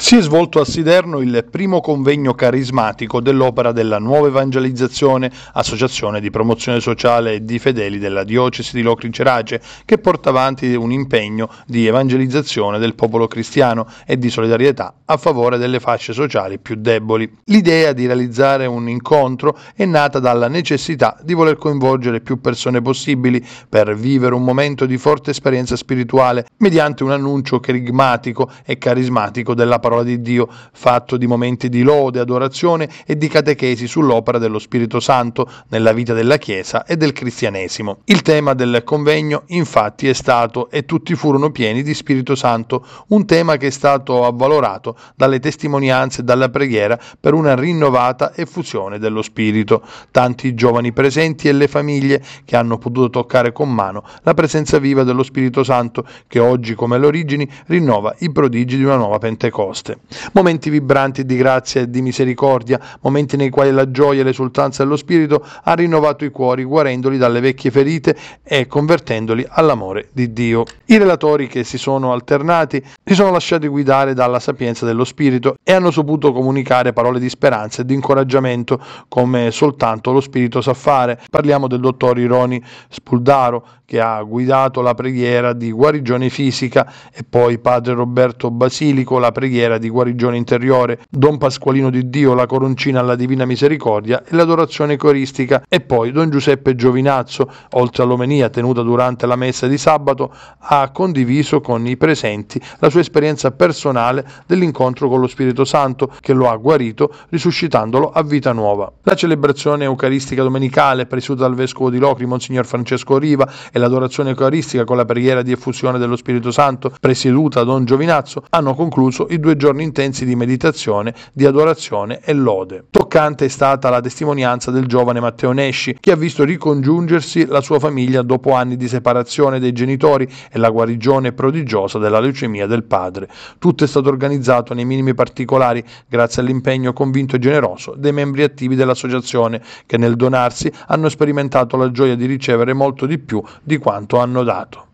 Si è svolto a Siderno il primo convegno carismatico dell'opera della Nuova Evangelizzazione, associazione di promozione sociale di fedeli della diocesi di Locri Cerace, che porta avanti un impegno di evangelizzazione del popolo cristiano e di solidarietà a favore delle fasce sociali più deboli. L'idea di realizzare un incontro è nata dalla necessità di voler coinvolgere più persone possibili per vivere un momento di forte esperienza spirituale mediante un annuncio crigmatico e carismatico della parola parola di Dio, fatto di momenti di lode, adorazione e di catechesi sull'opera dello Spirito Santo nella vita della Chiesa e del cristianesimo. Il tema del convegno infatti è stato e tutti furono pieni di Spirito Santo, un tema che è stato avvalorato dalle testimonianze e dalla preghiera per una rinnovata effusione dello Spirito. Tanti giovani presenti e le famiglie che hanno potuto toccare con mano la presenza viva dello Spirito Santo che oggi come le origini rinnova i prodigi di una nuova Pentecoste nascoste. Momenti vibranti di grazia e di misericordia, momenti nei quali la gioia e l'esultanza dello Spirito ha rinnovato i cuori, guarendoli dalle vecchie ferite e convertendoli all'amore di Dio. I relatori che si sono alternati si sono lasciati guidare dalla sapienza dello Spirito e hanno saputo comunicare parole di speranza e di incoraggiamento come soltanto lo Spirito sa fare. Parliamo del dottor Ironi Spuldaro che ha guidato la preghiera di guarigione fisica e poi padre Roberto Basilico la preghiera preghiera di guarigione interiore, Don Pasqualino di Dio, la coroncina alla Divina Misericordia e l'adorazione coristica e poi Don Giuseppe Giovinazzo, oltre all'omenia tenuta durante la messa di sabato, ha condiviso con i presenti la sua esperienza personale dell'incontro con lo Spirito Santo che lo ha guarito risuscitandolo a vita nuova. La celebrazione eucaristica domenicale presieduta dal Vescovo di Locri, Monsignor Francesco Riva, e l'adorazione eucaristica con la preghiera di effusione dello Spirito Santo presieduta da Don Giovinazzo hanno concluso i due giorni intensi di meditazione, di adorazione e lode. Toccante è stata la testimonianza del giovane Matteo Nesci, che ha visto ricongiungersi la sua famiglia dopo anni di separazione dei genitori e la guarigione prodigiosa della leucemia del padre. Tutto è stato organizzato nei minimi particolari grazie all'impegno convinto e generoso dei membri attivi dell'associazione che nel donarsi hanno sperimentato la gioia di ricevere molto di più di quanto hanno dato.